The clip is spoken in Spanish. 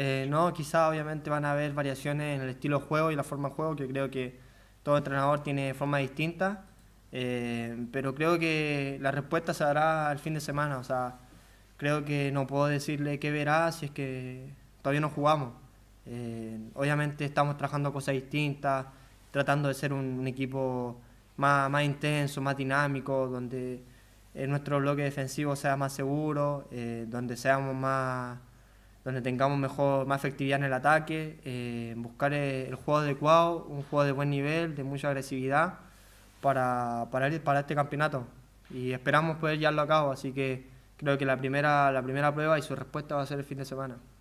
Eh, no, quizá obviamente van a haber variaciones en el estilo de juego y la forma de juego, que creo que todo entrenador tiene forma distinta, eh, pero creo que la respuesta se dará el fin de semana, o sea, creo que no puedo decirle qué verá si es que todavía no jugamos. Eh, obviamente estamos trabajando cosas distintas, tratando de ser un, equipo más, intenso, más dinámico, donde nuestro bloque defensivo sea más seguro, donde seamos más donde tengamos mejor, más efectividad en el ataque, eh, buscar eh, el, juego adecuado, un juego de buen nivel, de mucha agresividad para, para, este, para este campeonato. Y esperamos poder llevarlo a cabo, así que creo que la primera, la primera prueba y su respuesta va a ser el fin de semana.